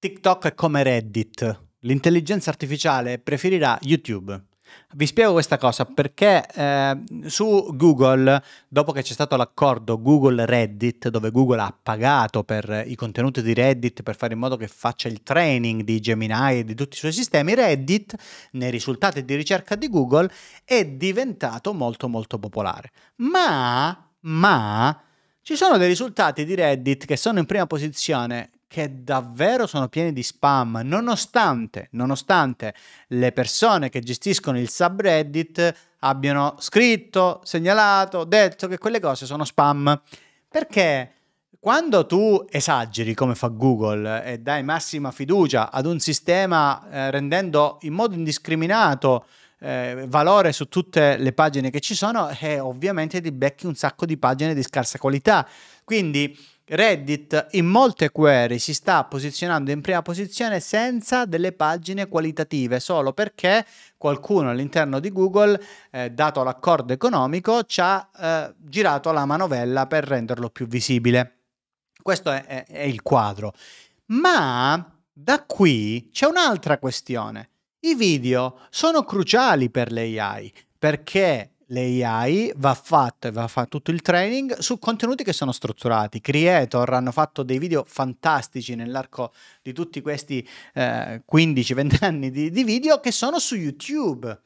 TikTok è come Reddit. L'intelligenza artificiale preferirà YouTube. Vi spiego questa cosa perché eh, su Google, dopo che c'è stato l'accordo Google Reddit, dove Google ha pagato per i contenuti di Reddit per fare in modo che faccia il training di Gemini e di tutti i suoi sistemi, Reddit, nei risultati di ricerca di Google, è diventato molto molto popolare. Ma, ma, ci sono dei risultati di Reddit che sono in prima posizione che davvero sono pieni di spam, nonostante, nonostante le persone che gestiscono il subreddit abbiano scritto, segnalato, detto che quelle cose sono spam. Perché quando tu esageri come fa Google e dai massima fiducia ad un sistema eh, rendendo in modo indiscriminato eh, valore su tutte le pagine che ci sono, eh, ovviamente ti becchi un sacco di pagine di scarsa qualità. Quindi Reddit in molte query si sta posizionando in prima posizione senza delle pagine qualitative, solo perché qualcuno all'interno di Google, eh, dato l'accordo economico, ci ha eh, girato la manovella per renderlo più visibile. Questo è, è, è il quadro. Ma da qui c'è un'altra questione. I video sono cruciali per l'AI perché l'AI va fatto e va fatto tutto il training su contenuti che sono strutturati. Creator hanno fatto dei video fantastici nell'arco di tutti questi eh, 15-20 anni di, di video che sono su YouTube.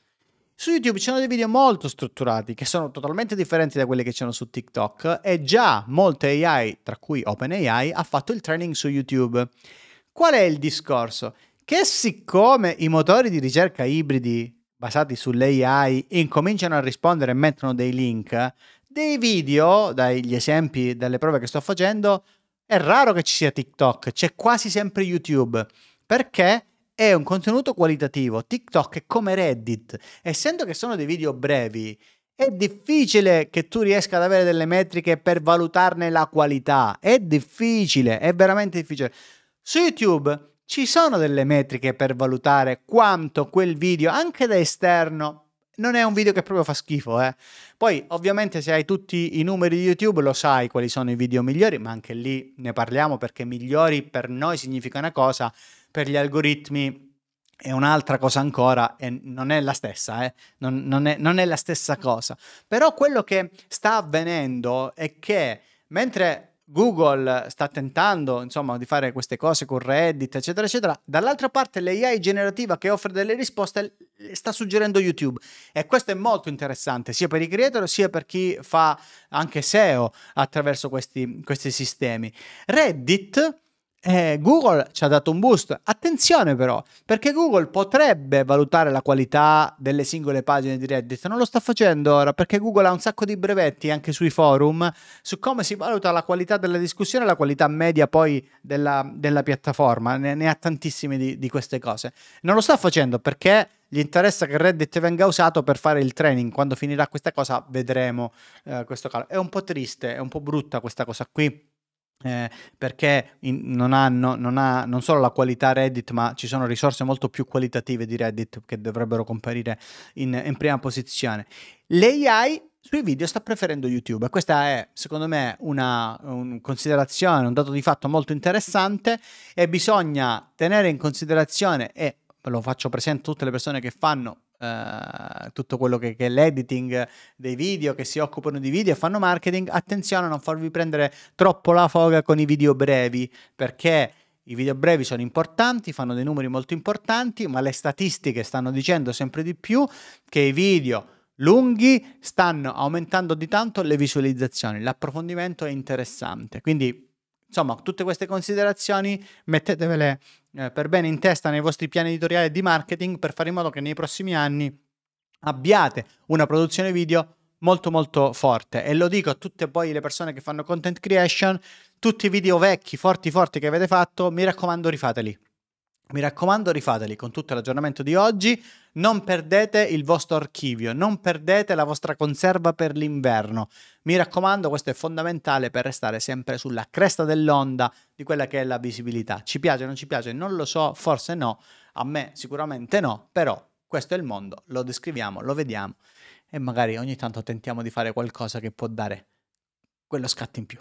Su YouTube ci sono dei video molto strutturati che sono totalmente differenti da quelli che c'erano su TikTok e già molte AI, tra cui OpenAI, ha fatto il training su YouTube. Qual è il discorso? Che siccome i motori di ricerca ibridi basati sull'AI incominciano a rispondere e mettono dei link, dei video, dagli esempi, dalle prove che sto facendo, è raro che ci sia TikTok, c'è quasi sempre YouTube, perché è un contenuto qualitativo. TikTok è come Reddit, essendo che sono dei video brevi, è difficile che tu riesca ad avere delle metriche per valutarne la qualità, è difficile, è veramente difficile. Su YouTube ci sono delle metriche per valutare quanto quel video, anche da esterno, non è un video che proprio fa schifo, eh. Poi, ovviamente, se hai tutti i numeri di YouTube, lo sai quali sono i video migliori, ma anche lì ne parliamo perché migliori per noi significa una cosa, per gli algoritmi è un'altra cosa ancora e non è la stessa, eh. non, non, è, non è la stessa cosa. Però quello che sta avvenendo è che mentre Google sta tentando insomma di fare queste cose con Reddit eccetera eccetera dall'altra parte l'AI generativa che offre delle risposte sta suggerendo YouTube e questo è molto interessante sia per i creator sia per chi fa anche SEO attraverso questi, questi sistemi Reddit eh, Google ci ha dato un boost. Attenzione però, perché Google potrebbe valutare la qualità delle singole pagine di Reddit, non lo sta facendo ora perché Google ha un sacco di brevetti anche sui forum su come si valuta la qualità della discussione e la qualità media poi della, della piattaforma, ne, ne ha tantissime di, di queste cose. Non lo sta facendo perché gli interessa che Reddit venga usato per fare il training. Quando finirà questa cosa vedremo eh, questo calo. È un po' triste, è un po' brutta questa cosa qui eh, perché in, non, ha, non, ha, non solo la qualità Reddit, ma ci sono risorse molto più qualitative di Reddit che dovrebbero comparire in, in prima posizione. L'AI sui video sta preferendo YouTube. Questa è, secondo me, una un considerazione, un dato di fatto molto interessante e bisogna tenere in considerazione e lo faccio presente a tutte le persone che fanno eh, tutto quello che, che, è l'editing dei video, che si occupano di video e fanno marketing, attenzione a non farvi prendere troppo la foga con i video brevi, perché i video brevi sono importanti, fanno dei numeri molto importanti, ma le statistiche stanno dicendo sempre di più che i video lunghi stanno aumentando di tanto le visualizzazioni. L'approfondimento è interessante, quindi Insomma, tutte queste considerazioni mettetevele eh, per bene in testa nei vostri piani editoriali di marketing per fare in modo che nei prossimi anni abbiate una produzione video molto molto forte e lo dico a tutte poi le persone che fanno content creation tutti i video vecchi forti forti che avete fatto mi raccomando rifateli mi raccomando, rifateli con tutto l'aggiornamento di oggi. Non perdete il vostro archivio, non perdete la vostra conserva per l'inverno. Mi raccomando, questo è fondamentale per restare sempre sulla cresta dell'onda di quella che è la visibilità. Ci piace o non ci piace? Non lo so, forse no, a me sicuramente no, però questo è il mondo, lo descriviamo, lo vediamo e magari ogni tanto tentiamo di fare qualcosa che può dare quello scatto in più.